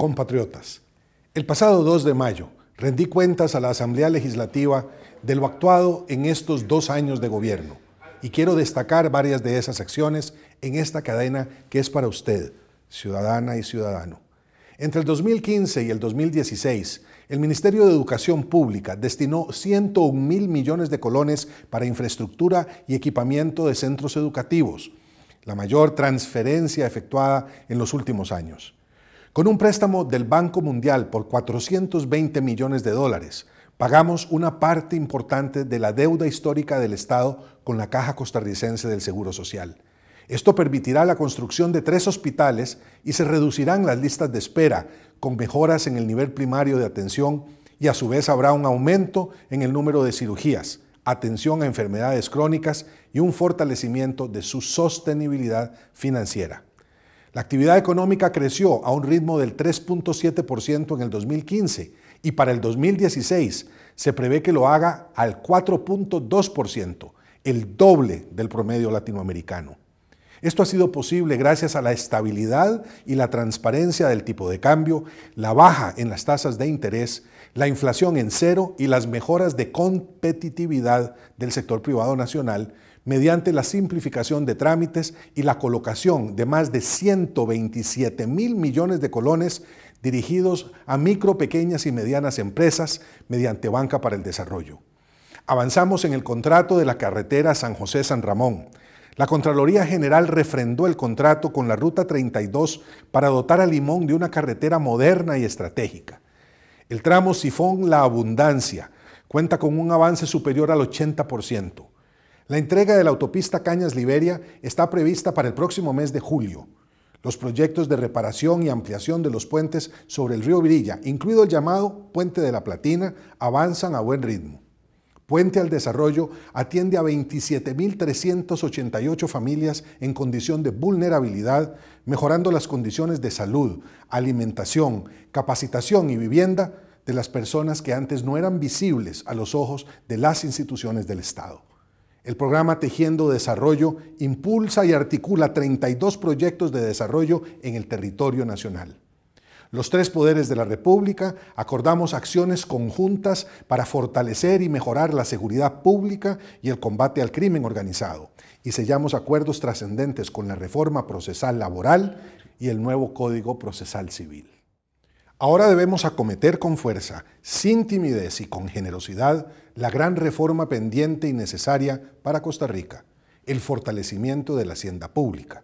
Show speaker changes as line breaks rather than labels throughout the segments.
Compatriotas, el pasado 2 de mayo rendí cuentas a la Asamblea Legislativa de lo actuado en estos dos años de gobierno y quiero destacar varias de esas acciones en esta cadena que es para usted, ciudadana y ciudadano. Entre el 2015 y el 2016, el Ministerio de Educación Pública destinó 101 mil millones de colones para infraestructura y equipamiento de centros educativos, la mayor transferencia efectuada en los últimos años. Con un préstamo del Banco Mundial por 420 millones de dólares, pagamos una parte importante de la deuda histórica del Estado con la Caja Costarricense del Seguro Social. Esto permitirá la construcción de tres hospitales y se reducirán las listas de espera, con mejoras en el nivel primario de atención y a su vez habrá un aumento en el número de cirugías, atención a enfermedades crónicas y un fortalecimiento de su sostenibilidad financiera. La actividad económica creció a un ritmo del 3.7% en el 2015 y para el 2016 se prevé que lo haga al 4.2%, el doble del promedio latinoamericano. Esto ha sido posible gracias a la estabilidad y la transparencia del tipo de cambio, la baja en las tasas de interés, la inflación en cero y las mejoras de competitividad del sector privado nacional mediante la simplificación de trámites y la colocación de más de 127 mil millones de colones dirigidos a micro, pequeñas y medianas empresas mediante Banca para el Desarrollo. Avanzamos en el contrato de la carretera San José-San Ramón. La Contraloría General refrendó el contrato con la Ruta 32 para dotar a Limón de una carretera moderna y estratégica. El tramo Sifón La Abundancia cuenta con un avance superior al 80%. La entrega de la autopista Cañas-Liberia está prevista para el próximo mes de julio. Los proyectos de reparación y ampliación de los puentes sobre el río Virilla, incluido el llamado Puente de la Platina, avanzan a buen ritmo. Puente al Desarrollo atiende a 27.388 familias en condición de vulnerabilidad, mejorando las condiciones de salud, alimentación, capacitación y vivienda de las personas que antes no eran visibles a los ojos de las instituciones del Estado. El programa Tejiendo Desarrollo impulsa y articula 32 proyectos de desarrollo en el territorio nacional. Los tres poderes de la República acordamos acciones conjuntas para fortalecer y mejorar la seguridad pública y el combate al crimen organizado, y sellamos acuerdos trascendentes con la reforma procesal laboral y el nuevo Código Procesal Civil. Ahora debemos acometer con fuerza, sin timidez y con generosidad, la gran reforma pendiente y necesaria para Costa Rica, el fortalecimiento de la hacienda pública.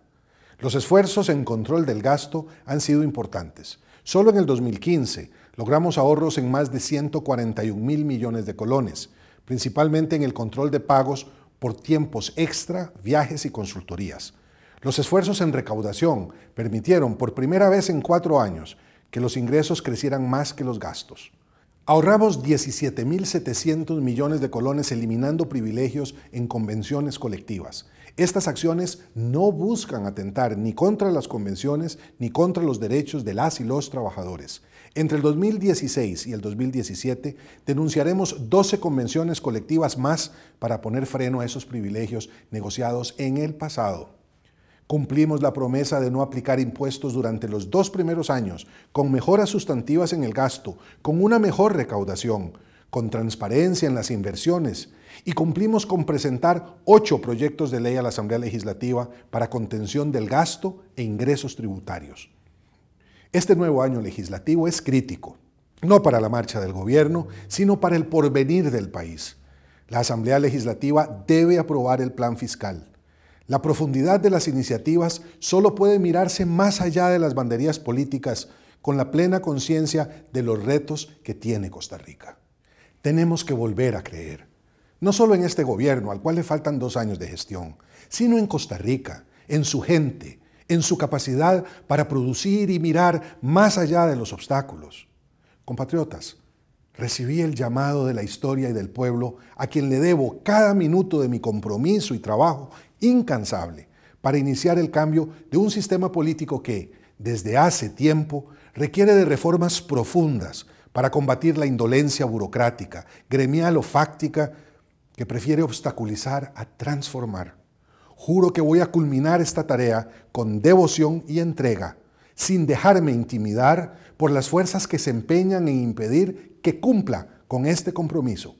Los esfuerzos en control del gasto han sido importantes. Solo en el 2015 logramos ahorros en más de 141 mil millones de colones, principalmente en el control de pagos por tiempos extra, viajes y consultorías. Los esfuerzos en recaudación permitieron por primera vez en cuatro años que los ingresos crecieran más que los gastos. Ahorramos 17.700 millones de colones eliminando privilegios en convenciones colectivas. Estas acciones no buscan atentar ni contra las convenciones ni contra los derechos de las y los trabajadores. Entre el 2016 y el 2017 denunciaremos 12 convenciones colectivas más para poner freno a esos privilegios negociados en el pasado. Cumplimos la promesa de no aplicar impuestos durante los dos primeros años, con mejoras sustantivas en el gasto, con una mejor recaudación, con transparencia en las inversiones y cumplimos con presentar ocho proyectos de ley a la Asamblea Legislativa para contención del gasto e ingresos tributarios. Este nuevo año legislativo es crítico, no para la marcha del gobierno, sino para el porvenir del país. La Asamblea Legislativa debe aprobar el plan fiscal la profundidad de las iniciativas solo puede mirarse más allá de las banderías políticas con la plena conciencia de los retos que tiene Costa Rica. Tenemos que volver a creer, no solo en este gobierno al cual le faltan dos años de gestión, sino en Costa Rica, en su gente, en su capacidad para producir y mirar más allá de los obstáculos. Compatriotas, recibí el llamado de la historia y del pueblo a quien le debo cada minuto de mi compromiso y trabajo incansable para iniciar el cambio de un sistema político que, desde hace tiempo, requiere de reformas profundas para combatir la indolencia burocrática, gremial o fáctica que prefiere obstaculizar a transformar. Juro que voy a culminar esta tarea con devoción y entrega, sin dejarme intimidar por las fuerzas que se empeñan en impedir que cumpla con este compromiso.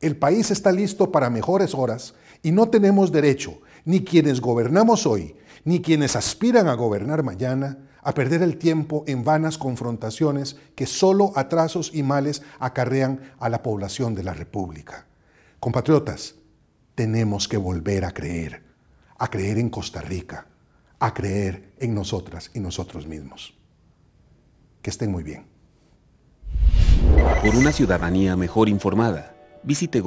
El país está listo para mejores horas y no tenemos derecho ni quienes gobernamos hoy, ni quienes aspiran a gobernar mañana, a perder el tiempo en vanas confrontaciones que solo atrasos y males acarrean a la población de la República. Compatriotas, tenemos que volver a creer, a creer en Costa Rica, a creer en nosotras y nosotros mismos. Que estén muy bien. Por una ciudadanía mejor informada, visite